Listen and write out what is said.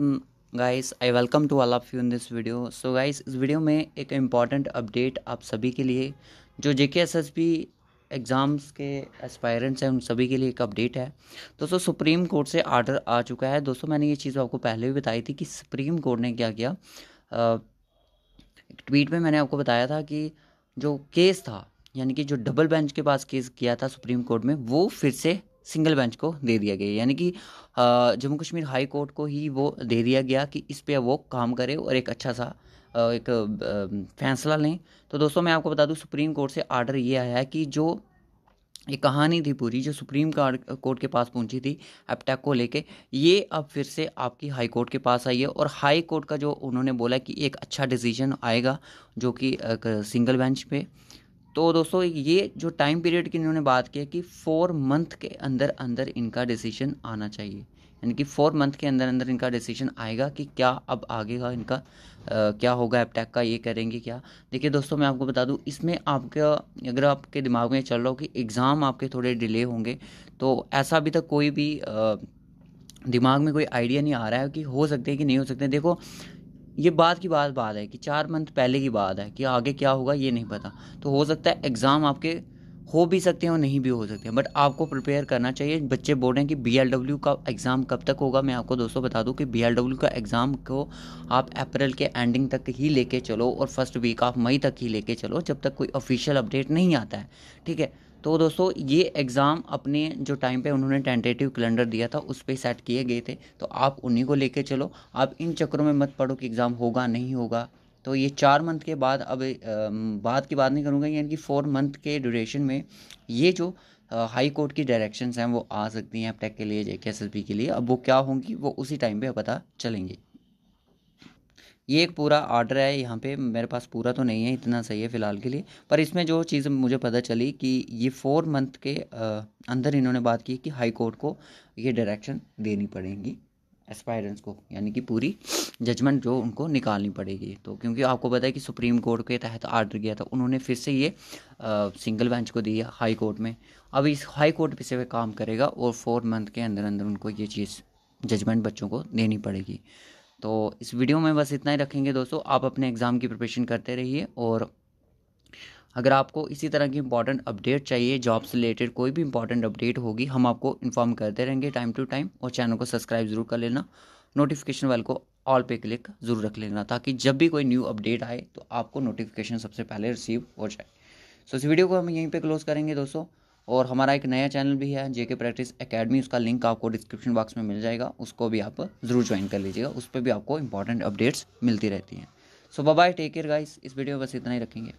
guys I welcome to all of you in this video so guys इस video में एक important update आप सभी के लिए जो J K S S B exams के एस्पायरेंट्स हैं उन सभी के लिए एक अपडेट है दोस्तों सुप्रीम कोर्ट से आर्डर आ चुका है दोस्तों मैंने ये चीज़ आपको पहले भी बताई थी कि सुप्रीम कोर्ट ने क्या किया ट्वीट में मैंने आपको बताया था कि जो केस था यानी कि जो डबल बेंच के पास केस किया था सुप्रीम कोर्ट में वो फिर से सिंगल बेंच को दे दिया गया यानी कि जम्मू कश्मीर हाई कोर्ट को ही वो दे दिया गया कि इस पे वो काम करे और एक अच्छा सा एक फैसला लें तो दोस्तों मैं आपको बता दूं सुप्रीम कोर्ट से आर्डर ये आया है कि जो ये कहानी थी पूरी जो सुप्रीम कोर्ट के पास पहुंची थी एपटैक को लेके ये अब फिर से आपकी हाई कोर्ट के पास आई है और हाई कोर्ट का जो उन्होंने बोला कि एक अच्छा डिसीजन आएगा जो कि सिंगल बेंच पे तो दोस्तों ये जो टाइम पीरियड की इन्होंने बात की है कि फोर मंथ के अंदर अंदर इनका डिसीजन आना चाहिए यानी कि फोर मंथ के अंदर अंदर इनका डिसीजन आएगा कि क्या अब आगे का इनका आ, क्या होगा एपटैक का ये करेंगे क्या देखिए दोस्तों मैं आपको बता दूं इसमें आपका अगर आपके दिमाग में चल रहा हो कि एग्ज़ाम आपके थोड़े डिले होंगे तो ऐसा अभी तक कोई भी आ, दिमाग में कोई आइडिया नहीं आ रहा है कि हो सकते हैं कि नहीं हो सकते देखो ये बात की बात बात है कि चार मंथ पहले की बात है कि आगे क्या होगा ये नहीं पता तो हो सकता है एग्ज़ाम आपके हो भी सकते हैं और नहीं भी हो सकते हैं बट आपको प्रिपेयर करना चाहिए बच्चे बोल रहे हैं कि बी का एग्ज़ाम कब तक होगा मैं आपको दोस्तों बता दूं कि बी का एग्ज़ाम को आप अप्रैल के एंडिंग तक ही लेके चलो और फर्स्ट वीक ऑफ मई तक ही लेके चलो जब तक कोई ऑफिशियल अपडेट नहीं आता है ठीक है तो दोस्तों ये एग्ज़ाम अपने जो टाइम पे उन्होंने टेंटेटिव कैलेंडर दिया था उस पर सेट किए गए थे तो आप उन्हीं को लेके चलो आप इन चक्करों में मत पढ़ो कि एग्ज़ाम होगा नहीं होगा तो ये चार मंथ के बाद अब बाद की बात नहीं करूँगा यानी कि फोर मंथ के ड्यूरेशन में ये जो हाई कोर्ट की डायरेक्शंस हैं वो आ सकती हैं टेक e के लिए जे के लिए अब वो क्या होंगी वो उसी टाइम पे पता चलेंगी ये एक पूरा ऑर्डर है यहाँ पे मेरे पास पूरा तो नहीं है इतना सही है फ़िलहाल के लिए पर इसमें जो चीज़ मुझे पता चली कि ये फोर मंथ के अंदर इन्होंने बात की कि हाई कोर्ट को ये डायरेक्शन देनी पड़ेगी एस्पायरेंस को यानी कि पूरी जजमेंट जो उनको निकालनी पड़ेगी तो क्योंकि आपको पता है कि सुप्रीम कोर्ट के तहत आर्डर गया था उन्होंने फिर से ये आ, सिंगल बेंच को दिया हाई कोर्ट में अब इस हाई कोर्ट पे से वे काम करेगा और फोर मंथ के अंदर अंदर उनको ये चीज़ जजमेंट बच्चों को देनी पड़ेगी तो इस वीडियो में बस इतना ही रखेंगे दोस्तों आप अपने एग्ज़ाम की प्रिपरेशन करते रहिए और अगर आपको इसी तरह की इंपॉर्टेंट अपडेट चाहिए जॉब से रिलेटेड कोई भी इंपॉर्टेंट अपडेट होगी हम आपको इन्फॉर्म करते रहेंगे टाइम टू टाइम और चैनल को सब्सक्राइब ज़रूर कर लेना नोटिफिकेशन वाले को ऑल पे क्लिक ज़रूर रख लेना ताकि जब भी कोई न्यू अपडेट आए तो आपको नोटिफिकेशन सबसे पहले रिसीव हो जाए सो so, इस वीडियो को हम यहीं पे क्लोज करेंगे दोस्तों और हमारा एक नया चैनल भी है जेके प्रैक्टिस एकेडमी उसका लिंक आपको डिस्क्रिप्शन बॉक्स में मिल जाएगा उसको भी आप ज़रूर ज्वाइन कर लीजिएगा उस पर भी आपको इंपॉर्टेंट अपडेट्स मिलती रहती हैं so bye take care guys इस वीडियो में बस इतना ही रखेंगे